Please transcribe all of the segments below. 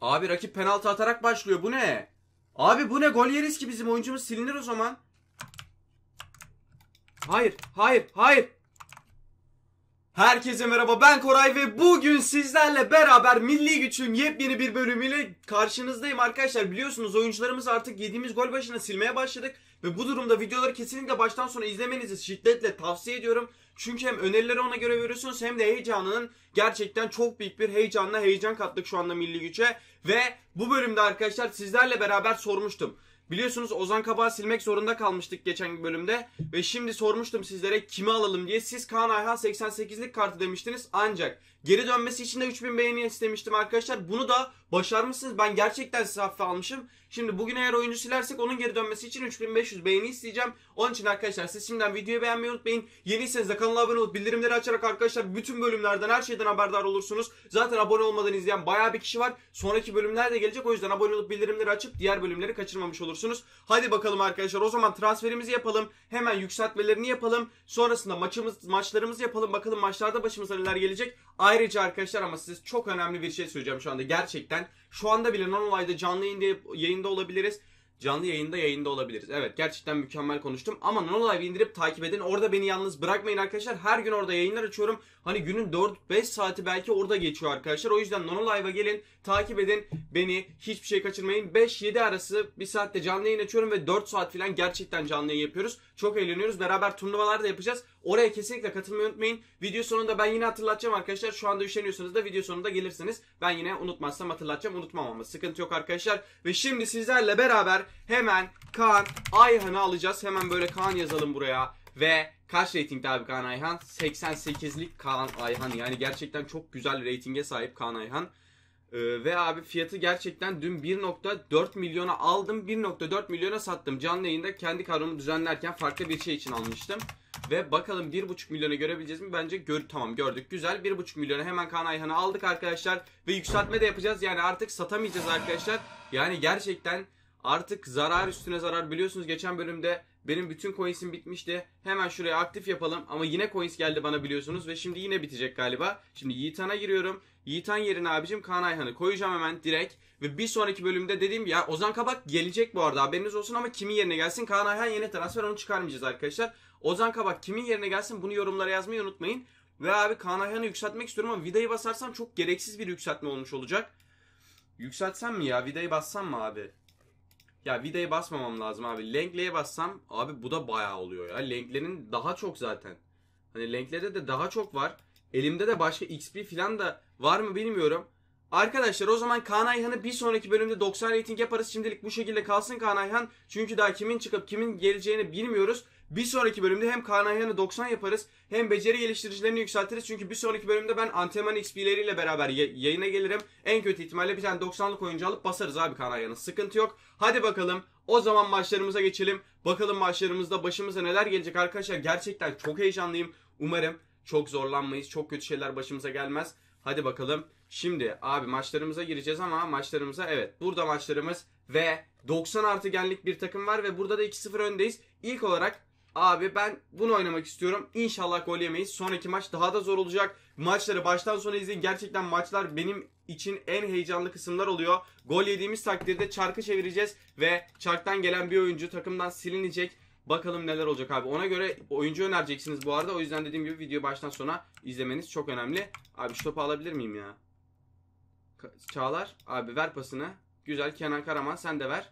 Abi rakip penaltı atarak başlıyor. Bu ne? Abi bu ne? Gol yeriz ki bizim oyuncumuz silinir o zaman. Hayır, hayır, hayır. Herkese merhaba ben Koray ve bugün sizlerle beraber Milli Güç'ün yepyeni bir bölümüyle karşınızdayım arkadaşlar. Biliyorsunuz oyuncularımız artık yediğimiz gol başına silmeye başladık ve bu durumda videoları kesinlikle baştan sona izlemenizi şiddetle tavsiye ediyorum. Çünkü hem önerileri ona göre veriyorsunuz hem de heyecanının gerçekten çok büyük bir heyecanla heyecan kattık şu anda Milli Güç'e. Ve bu bölümde arkadaşlar sizlerle beraber sormuştum. Biliyorsunuz Ozan Kabak'ı silmek zorunda kalmıştık geçen bölümde. Ve şimdi sormuştum sizlere kimi alalım diye. Siz Kaan Ayhan 88'lik kartı demiştiniz. Ancak geri dönmesi için de 3000 beğeni istemiştim arkadaşlar. Bunu da başarmışsınız. Ben gerçekten size hafife almışım. Şimdi bugün eğer oyuncu silersek onun geri dönmesi için 3500 beğeni isteyeceğim. Onun için arkadaşlar siz şimdiden videoyu beğenmeyi unutmayın. Yeniyseniz de kanala abone olup bildirimleri açarak arkadaşlar bütün bölümlerden her şeyden haberdar olursunuz. Zaten abone olmadan izleyen bayağı bir kişi var. Sonraki bölümler de gelecek. O yüzden abone olup bildirimleri açıp diğer bölümleri kaçırmamış olursunuz olursunuz. Hadi bakalım arkadaşlar o zaman transferimizi yapalım. Hemen yükseltmelerini yapalım. Sonrasında maçımız maçlarımızı yapalım. Bakalım maçlarda başımıza neler gelecek. Ayrıca arkadaşlar ama size çok önemli bir şey söyleyeceğim şu anda gerçekten. Şu anda bile non olayda canlı yayında, yayında olabiliriz canlı yayında yayında olabiliriz. Evet gerçekten mükemmel konuştum ama Nonolive indirip takip edin. Orada beni yalnız bırakmayın arkadaşlar. Her gün orada yayınlar açıyorum. Hani günün 4-5 saati belki orada geçiyor arkadaşlar. O yüzden Nonolive'a gelin takip edin. Beni hiçbir şey kaçırmayın. 5-7 arası bir saatte canlı yayın açıyorum ve 4 saat falan gerçekten canlı yayın yapıyoruz. Çok eğleniyoruz. Beraber turnuvalar da yapacağız. Oraya kesinlikle katılmayı unutmayın. Video sonunda ben yine hatırlatacağım arkadaşlar. Şu anda üşeniyorsanız da video sonunda gelirsiniz. Ben yine unutmazsam hatırlatacağım. Unutmam ama sıkıntı yok arkadaşlar. Ve şimdi sizlerle beraber hemen Kaan Ayhan'ı alacağız. Hemen böyle Kaan yazalım buraya. Ve kaç reytingde abi Kaan Ayhan? 88'lik Kaan Ayhan. Yani gerçekten çok güzel reytinge sahip Kaan Ayhan. Ee, ve abi fiyatı gerçekten dün 1.4 milyona aldım 1.4 milyona sattım. Canlı yayında kendi kadromu düzenlerken farklı bir şey için almıştım. Ve bakalım 1.5 milyonu görebileceğiz mi? Bence gör tamam gördük. Güzel 1.5 milyonu hemen Kaan Ayhan'ı aldık arkadaşlar. Ve yükseltme de yapacağız. Yani artık satamayacağız arkadaşlar. Yani gerçekten artık zarar üstüne zarar biliyorsunuz geçen bölümde benim bütün coins'im bitmişti. Hemen şuraya aktif yapalım ama yine coins geldi bana biliyorsunuz ve şimdi yine bitecek galiba. Şimdi Yiğitan'a giriyorum. Yiğitan yerine abicim Kaan Ayhan'ı koyacağım hemen direkt. Ve bir sonraki bölümde dediğim ya Ozan Kabak gelecek bu arada haberiniz olsun ama kimin yerine gelsin? Kaan Ayhan yeni transfer onu çıkarmayacağız arkadaşlar. Ozan Kabak kimin yerine gelsin bunu yorumlara yazmayı unutmayın. Ve abi Kaan Ayhan'ı yükseltmek istiyorum ama vidayı basarsam çok gereksiz bir yükseltme olmuş olacak. Yükseltsem mi ya? Vidayı bassam mı abi? Ya vidayı basmamam lazım abi. Lengle'ye bassam abi bu da bayağı oluyor ya. Lengle'nin daha çok zaten. Hani Lengle'de de daha çok var. Elimde de başka XP falan da var mı bilmiyorum. Arkadaşlar o zaman Kaan Ayhan'ı bir sonraki bölümde 90 rating yaparız. Şimdilik bu şekilde kalsın Kaan Ayhan. Çünkü daha kimin çıkıp kimin geleceğini bilmiyoruz. Bir sonraki bölümde hem Kaan Ayhan'ı 90 yaparız hem beceri geliştiricilerini yükseltiriz. Çünkü bir sonraki bölümde ben antrenman XP'leriyle beraber yayına gelirim. En kötü ihtimalle bir tane 90'lık oyuncu alıp basarız abi Kaan Ayhan'ı. Sıkıntı yok. Hadi bakalım o zaman maçlarımıza geçelim. Bakalım maçlarımızda başımıza neler gelecek arkadaşlar. Gerçekten çok heyecanlıyım. Umarım çok zorlanmayız. Çok kötü şeyler başımıza gelmez. Hadi bakalım. Şimdi abi maçlarımıza gireceğiz ama maçlarımıza evet. Burada maçlarımız ve 90 artı genlik bir takım var ve burada da 2-0 öndeyiz. İlk olarak abi ben bunu oynamak istiyorum. İnşallah gol yemeyiz. Sonraki maç daha da zor olacak. Maçları baştan sona izleyin. Gerçekten maçlar benim için en heyecanlı kısımlar oluyor. Gol yediğimiz takdirde çarkı çevireceğiz ve çarktan gelen bir oyuncu takımdan silinecek Bakalım neler olacak abi. Ona göre oyuncu önereceksiniz bu arada. O yüzden dediğim gibi video baştan sona izlemeniz çok önemli. Abi şu topu alabilir miyim ya? Çağlar abi ver pasını. Güzel Kenan Karaman sen de ver.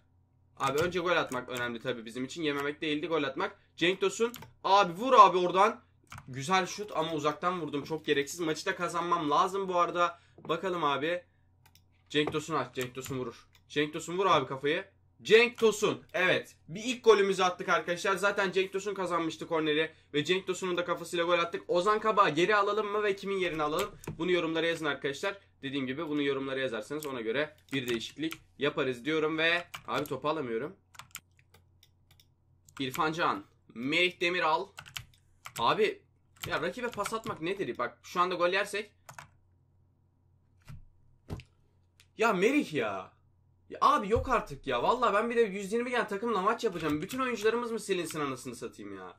Abi önce gol atmak önemli tabi bizim için. Yememek değildi gol atmak. Cenk Tosun abi vur abi oradan. Güzel şut ama uzaktan vurdum. Çok gereksiz. Maçı da kazanmam lazım bu arada. Bakalım abi. Cenk Tosun at. Cenk Tosun vurur. Cenk Tosun vur abi kafayı. Cenk Tosun. Evet. Bir ilk golümüzü attık arkadaşlar. Zaten Cenk Tosun kazanmıştı korneri. Ve Cenk Tosun'un da kafasıyla gol attık. Ozan Kabağ'ı geri alalım mı ve kimin yerine alalım? Bunu yorumlara yazın arkadaşlar. Dediğim gibi bunu yorumlara yazarsanız ona göre bir değişiklik yaparız diyorum ve... Abi topu alamıyorum. İrfan Can. Melih Demiral. Abi ya rakibe pas atmak nedir? Bak şu anda gol yersek. Ya Merih ya. Ya abi yok artık ya. Valla ben bir de 120 gen takımla maç yapacağım. Bütün oyuncularımız mı silinsin anasını satayım ya.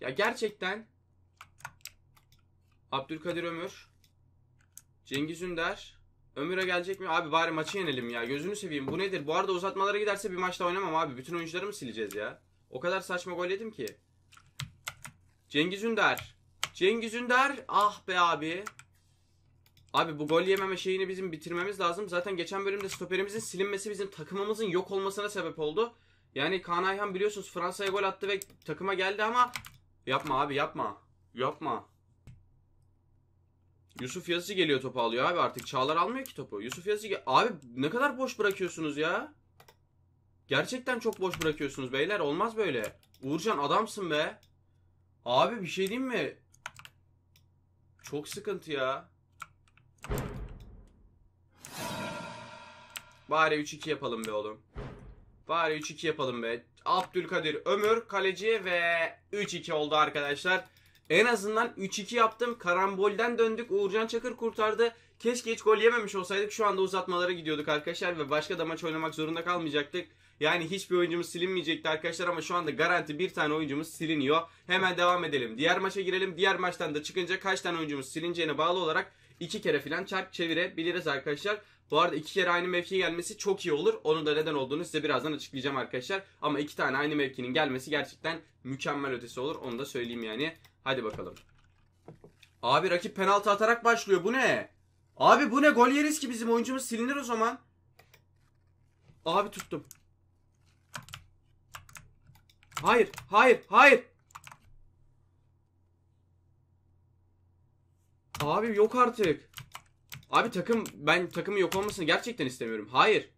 Ya gerçekten. Abdülkadir Ömür. Cengiz Ünder. Ömür'e gelecek mi? Abi bari maçı yenelim ya. Gözünü seveyim. Bu nedir? Bu arada uzatmalara giderse bir maçta oynamam abi. Bütün oyuncuları mı sileceğiz ya? O kadar saçma gol yedim ki. Cengiz Ünder. Cengiz Ünder. Ah be abi. Abi bu gol yememe şeyini bizim bitirmemiz lazım. Zaten geçen bölümde stoperimizin silinmesi bizim takımımızın yok olmasına sebep oldu. Yani Kaan Ayhan biliyorsunuz Fransa'ya gol attı ve takıma geldi ama yapma abi yapma. Yapma. Yusuf Yazıcı geliyor topu alıyor abi artık. Çağlar almıyor ki topu. Yusuf Yazıcı abi ne kadar boş bırakıyorsunuz ya. Gerçekten çok boş bırakıyorsunuz beyler. Olmaz böyle. Uğurcan adamsın be. Abi bir şey diyeyim mi? Çok sıkıntı ya. Bari 3-2 yapalım be oğlum. Bari 3-2 yapalım be. Abdülkadir Ömür kaleci ve 3-2 oldu arkadaşlar. En azından 3-2 yaptım. Karambolden döndük. Uğurcan Çakır kurtardı. Keşke hiç gol yememiş olsaydık. Şu anda uzatmalara gidiyorduk arkadaşlar. Ve başka da maç oynamak zorunda kalmayacaktık. Yani hiçbir oyuncumuz silinmeyecekti arkadaşlar ama şu anda garanti bir tane oyuncumuz siliniyor. Hemen devam edelim. Diğer maça girelim. Diğer maçtan da çıkınca kaç tane oyuncumuz silineceğine bağlı olarak iki kere filan çarp çevirebiliriz arkadaşlar. Bu arada iki kere aynı mevkiye gelmesi çok iyi olur. Onun da neden olduğunu size birazdan açıklayacağım arkadaşlar. Ama iki tane aynı mevkinin gelmesi gerçekten mükemmel ötesi olur. Onu da söyleyeyim yani. Hadi bakalım. Abi rakip penaltı atarak başlıyor. Bu ne? Abi bu ne? Gol yeriz ki bizim oyuncumuz silinir o zaman. Abi tuttum. Hayır, hayır, hayır. Abi yok artık. Abi takım ben takımın yok olmasını gerçekten istemiyorum. Hayır.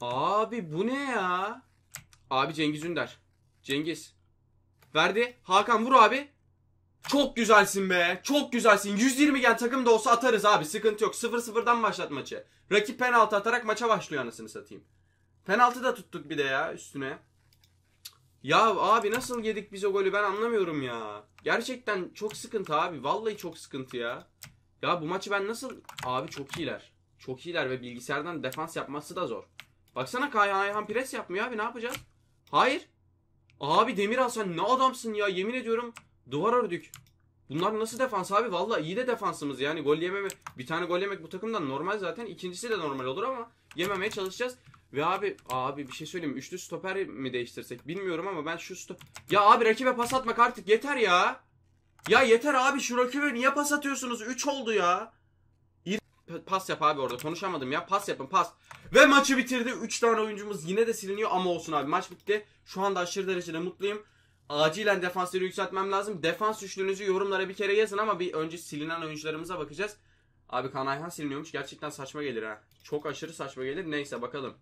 Abi bu ne ya? Abi Cengiz Ünder. Cengiz. Verdi. Hakan vur abi. Çok güzelsin be. Çok güzelsin. 120 gel takım da olsa atarız abi. Sıkıntı yok. 0-0'dan başlat maçı. Rakip penaltı atarak maça başlıyor anasını satayım. Penaltı da tuttuk bir de ya üstüne. Ya abi nasıl yedik biz o golü ben anlamıyorum ya. Gerçekten çok sıkıntı abi. Vallahi çok sıkıntı ya. Ya bu maçı ben nasıl... Abi çok iyiler. Çok iyiler ve bilgisayardan defans yapması da zor. Baksana Kayhan Ayhan pres yapmıyor abi ne yapacağız? Hayır. Abi Demiral sen ne adamsın ya yemin ediyorum. Duvar ördük. Bunlar nasıl defans abi? Valla iyi de defansımız yani. Gol yememe... Bir tane gol yemek bu takımdan normal zaten. İkincisi de normal olur ama yememeye çalışacağız. Ve abi abi bir şey söyleyeyim. Üçlü stoper mi değiştirsek bilmiyorum ama ben şu sto... Ya abi rakibe pas atmak artık yeter ya. Ya yeter abi şu rakibe niye pas atıyorsunuz? 3 oldu ya. Pas yap abi orada konuşamadım ya. Pas yapın pas. Ve maçı bitirdi. 3 tane oyuncumuz yine de siliniyor ama olsun abi. Maç bitti. Şu anda aşırı derecede mutluyum. Acilen defansları yükseltmem lazım. Defans üçlünüzü yorumlara bir kere yazın ama bir önce silinen oyuncularımıza bakacağız. Abi Kaan Ayhan siliniyormuş. Gerçekten saçma gelir ha. Çok aşırı saçma gelir. Neyse bakalım.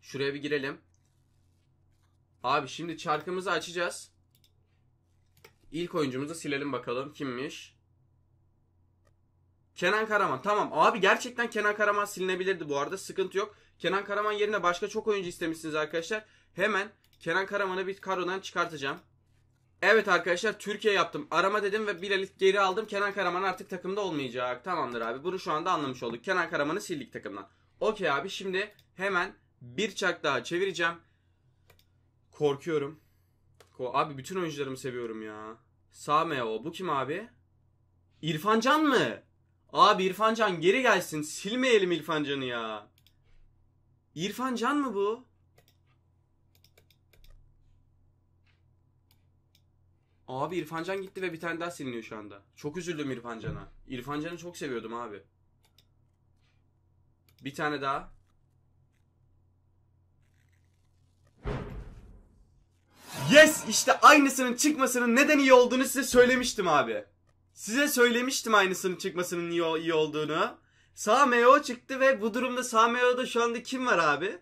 Şuraya bir girelim. Abi şimdi çarkımızı açacağız. İlk oyuncumuzu silelim bakalım. Kimmiş? Kenan Karaman. Tamam abi gerçekten Kenan Karaman silinebilirdi bu arada. Sıkıntı yok. Kenan Karaman yerine başka çok oyuncu istemişsiniz arkadaşlar. Hemen Kenan Karaman'ı bir karodan çıkartacağım. Evet arkadaşlar Türkiye yaptım. Arama dedim ve Bilal'i geri aldım. Kenan Karaman artık takımda olmayacak. Tamamdır abi. Bunu şu anda anlamış olduk. Kenan Karaman'ı sildik takımdan. Okey abi şimdi hemen bir çak daha çevireceğim. Korkuyorum. Ko abi bütün oyuncularımı seviyorum ya. Sameo bu kim abi? İrfancan mı? Abi İrfancan geri gelsin. Silmeyelim İrfancan'ı ya. İrfancan mı bu? Abi İrfancan gitti ve bir tane daha siliniyor şu anda. Çok üzüldüm İrfancan'a. İrfancan'ı çok seviyordum abi. Bir tane daha. Yes! işte aynısının çıkmasının neden iyi olduğunu size söylemiştim abi. Size söylemiştim aynısının çıkmasının iyi, iyi olduğunu. Sağ Meo çıktı ve bu durumda sağ Meo'da şu anda kim var abi?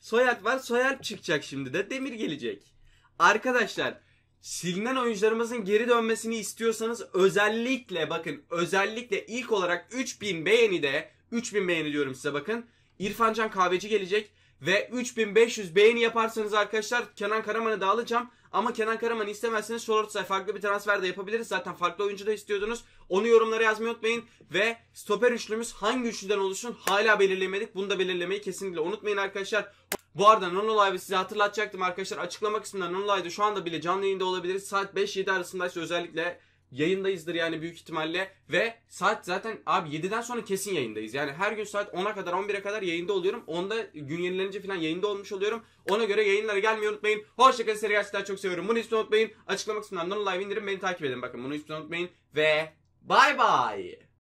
Soyalp var. Soyalp çıkacak şimdi de. Demir gelecek. Arkadaşlar silinen oyuncularımızın geri dönmesini istiyorsanız özellikle bakın özellikle ilk olarak 3000 beğeni de 3000 beğeni diyorum size bakın. İrfancan Kahveci gelecek ve 3500 beğeni yaparsanız arkadaşlar Kenan Karaman'ı da alacağım. Ama Kenan Karaman istemezseniz Solortsay farklı bir transfer de yapabiliriz. Zaten farklı oyuncu da istiyordunuz. Onu yorumlara yazmayı unutmayın. Ve stoper üçlümüz hangi üçlüden oluşsun hala belirlemedik. Bunu da belirlemeyi kesinlikle unutmayın arkadaşlar. Bu arada Nonolive'ı size hatırlatacaktım arkadaşlar. Açıklama kısmında Nonolive'da şu anda bile canlı yayında olabiliriz. Saat 5-7 arasındaysa özellikle yayındayızdır yani büyük ihtimalle ve saat zaten abi 7'den sonra kesin yayındayız. Yani her gün saat 10'a kadar 11'e kadar yayında oluyorum. Onda gün yenilenince falan yayında olmuş oluyorum. Ona göre yayınlara gelmeyi unutmayın. Hoşçakalın seri gerçekten çok seviyorum. Bunu hiç unutmayın. Açıklama kısmından Nonolive indirin beni takip edin. Bakın bunu hiç unutmayın ve bye bye